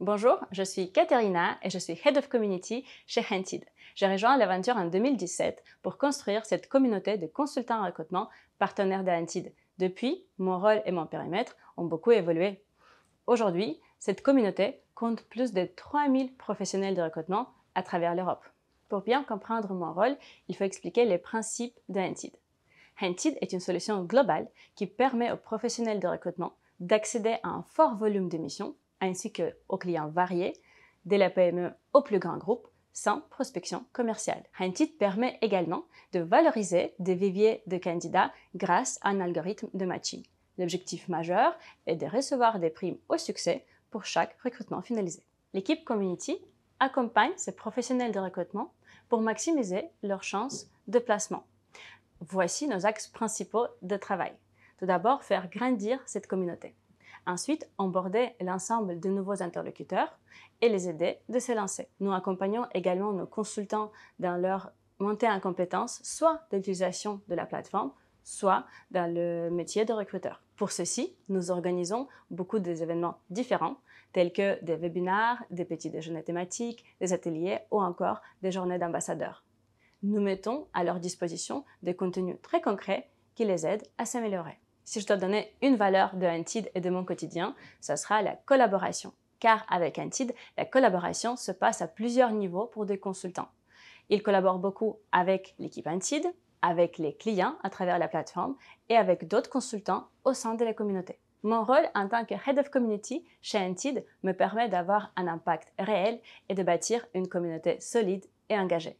Bonjour, je suis Katerina et je suis Head of Community chez Hunted. J'ai rejoint l'aventure en 2017 pour construire cette communauté de consultants en recrutement partenaires de Depuis, mon rôle et mon périmètre ont beaucoup évolué. Aujourd'hui, cette communauté compte plus de 3000 professionnels de recrutement à travers l'Europe. Pour bien comprendre mon rôle, il faut expliquer les principes de Hunted. Hunted est une solution globale qui permet aux professionnels de recrutement d'accéder à un fort volume de missions ainsi que aux clients variés, dès la PME au plus grand groupe, sans prospection commerciale. Huntit permet également de valoriser des viviers de candidats grâce à un algorithme de matching. L'objectif majeur est de recevoir des primes au succès pour chaque recrutement finalisé. L'équipe Community accompagne ces professionnels de recrutement pour maximiser leurs chances de placement. Voici nos axes principaux de travail. Tout d'abord, faire grandir cette communauté. Ensuite, on bordait l'ensemble de nouveaux interlocuteurs et les aidait de se lancer. Nous accompagnons également nos consultants dans leur montée en compétences, soit d'utilisation de la plateforme, soit dans le métier de recruteur. Pour ceci, nous organisons beaucoup d'événements différents, tels que des webinaires, des petits déjeuners thématiques, des ateliers ou encore des journées d'ambassadeurs. Nous mettons à leur disposition des contenus très concrets qui les aident à s'améliorer. Si je dois donner une valeur de Antid et de mon quotidien, ce sera la collaboration. Car avec Antid, la collaboration se passe à plusieurs niveaux pour des consultants. Ils collaborent beaucoup avec l'équipe Antid, avec les clients à travers la plateforme et avec d'autres consultants au sein de la communauté. Mon rôle en tant que Head of Community chez Antid me permet d'avoir un impact réel et de bâtir une communauté solide et engagée.